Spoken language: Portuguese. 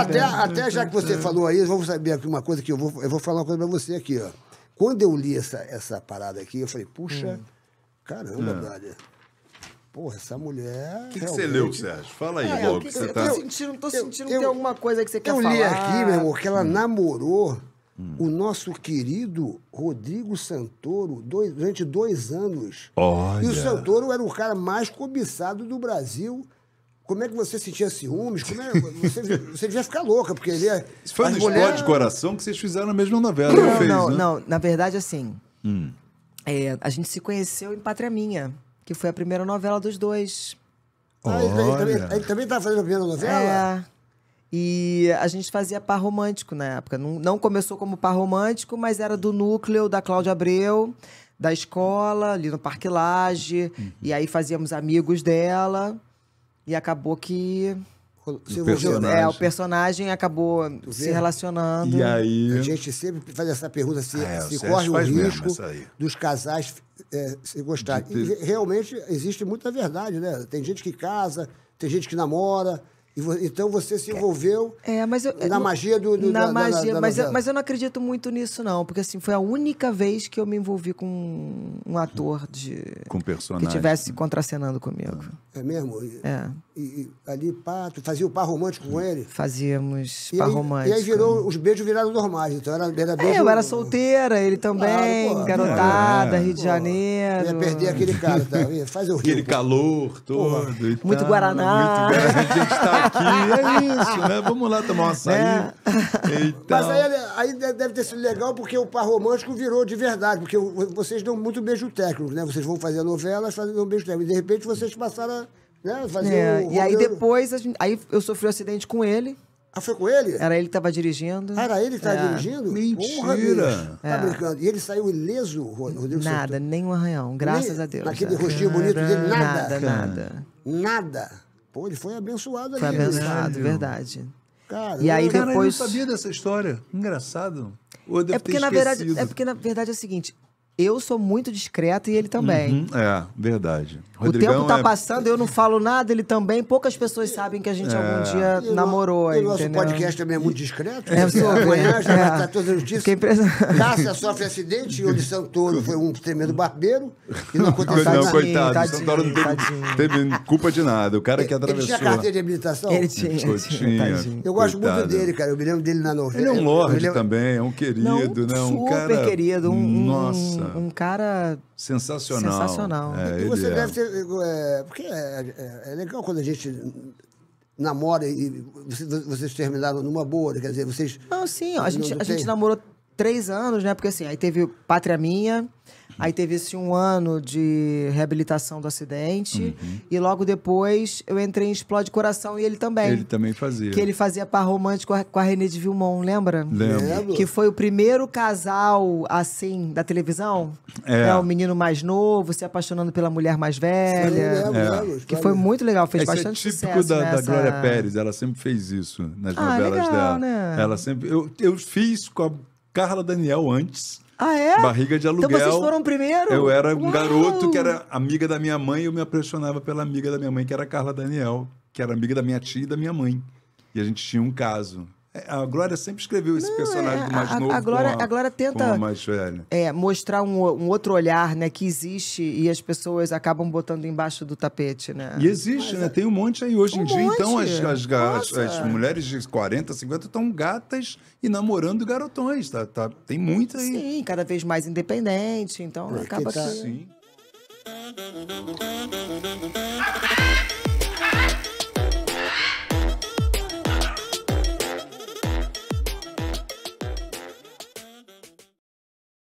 até, até já que você é. falou aí, vamos saber aqui uma coisa que eu vou, eu vou falar uma coisa para você aqui, ó. Quando eu li essa, essa parada aqui, eu falei, puxa, hum. caramba, hum. brother. Porra, essa mulher. O que, que realmente... você leu, Sérgio? Fala aí, é, logo. Que que você tá eu tá... tô sentindo, tô sentindo eu, que tem alguma coisa que você quer falar. Eu li falar. aqui, meu irmão, que ela hum. namorou hum. o nosso querido Rodrigo Santoro dois, durante dois anos. Olha. E o Santoro era o cara mais cobiçado do Brasil. Como é que você sentia ciúmes? Como é, você, você devia ficar louca, porque ele é. Isso foi um mulher... de coração que vocês fizeram na mesma novela. Não, não, fez, não, né? não, na verdade, assim. Hum. É, a gente se conheceu em Pátria Minha, que foi a primeira novela dos dois. Ah, ele, ele, também, ele também fazendo a primeira novela? É. E a gente fazia par romântico na época. Não, não começou como par romântico, mas era do núcleo da Cláudia Abreu, da escola, ali no Parque Laje. Uhum. E aí fazíamos amigos dela. E acabou que. o personagem. É, o personagem acabou se relacionando. E aí... A gente sempre faz essa pergunta se, ah, é, se corre o risco dos casais é, se gostarem. Realmente existe muita verdade, né? Tem gente que casa, tem gente que namora, então você se envolveu é, eu, na é, magia do, do na da, magia, da, da mas, eu, mas eu não acredito muito nisso não, porque assim foi a única vez que eu me envolvi com um ator de com personagem que tivesse contracenando comigo. É, é mesmo. É. E, e ali pá, tu fazia o par romântico com ele. Fazíamos e par aí, romântico. E aí virou os beijos viraram normais, então era, era beijo. É, eu era solteira, ele também, claro, garotada, é, Rio de Janeiro. Ia perder aquele cara, tá? Faz o rio. Aquele calor todo. muito guaraná. Muito guaraná. aqui, é isso, né? Vamos lá tomar um açaí. Né? É. Então... Mas aí, aí, deve ter sido legal porque o par romântico virou de verdade, porque vocês dão muito beijo técnico, né? Vocês vão fazer novelas, fazem um beijo técnico. E de repente vocês passaram a né? fazer é, um E aí depois, gente, aí eu sofri um acidente com ele. Ah, foi com ele? Era ele que estava dirigindo. Ah, era ele que estava é. dirigindo? Mentira! Porra, tá é. brincando. E ele saiu ileso, Rodrigo Nada, nem um arranhão, graças nem a Deus. Naquele rostinho bonito dele, nada. Nada, nada. Nada. Pô, ele foi abençoado ali. Foi né? abençoado, né? verdade. Cara, e aí cara, depois... eu não sabia dessa história. Engraçado. Ou eu é porque, na verdade, é porque, na verdade, é o seguinte: eu sou muito discreto e ele também. Uhum, é, verdade. o tempo tá é... passando, eu não falo nada, ele também. Poucas pessoas sabem que a gente é... algum dia e namorou. E o nosso podcast também é muito discreto. É, você acompanhar, já né? é. tá todas as notícias. Presa... Cássia sofre acidente e o de Santoro foi um tremendo barbeiro e não aconteceu nada. Não, coitado, tadinho, Santoro não teve, teve, culpa de nada. O cara que atravessou. Ele tinha carteira de habilitação? Ele tinha. Ele tinha, Eu gosto coitado. muito dele, cara. Eu me lembro dele na novela. Ele é um lorde lembro... também, é um querido, não, um né? Um super cara... querido. Um, Nossa um, cara sensacional. Sensacional. É, você é. deve ser, é, porque é, é, é, legal quando a gente namora e vocês, vocês terminaram numa boa, quer dizer, vocês. Não, sim, a gente, a gente namorou três anos, né? Porque assim, aí teve Pátria Minha, aí teve esse um ano de reabilitação do acidente, uhum. e logo depois eu entrei em Explode Coração e ele também. Ele também fazia. Que ele fazia par romântico com a René de Vilmon, lembra? Lembro. Que foi o primeiro casal, assim, da televisão. É. é o menino mais novo se apaixonando pela mulher mais velha. lembro, é. Que foi muito legal, fez Esse é bastante é típico da, nessa... da Glória Pérez, ela sempre fez isso nas ah, novelas legal, dela. Né? Ela sempre. Eu, eu fiz com a Carla Daniel antes. Ah, é? Barriga de aluguel. Então vocês foram primeiro? Eu era um Uau. garoto que era amiga da minha mãe e eu me apaixonava pela amiga da minha mãe, que era Carla Daniel, que era amiga da minha tia e da minha mãe. E a gente tinha um caso. É, a Glória sempre escreveu esse Não, personagem é, do mais a, novo. A Glória, a, a Glória tenta mais velha. É, mostrar um, um, outro olhar né, que existe e as pessoas acabam botando embaixo do tapete. Né? E existe, né? Mas, né? Tem um monte aí hoje um em monte. dia. Então, as, as, as, as, mulheres de 40, 50 estão gatas e namorando garotões. Tá, tá, tem muito aí. Sim, cada vez mais independente. Então, né, acaba tá... Assim. Sim.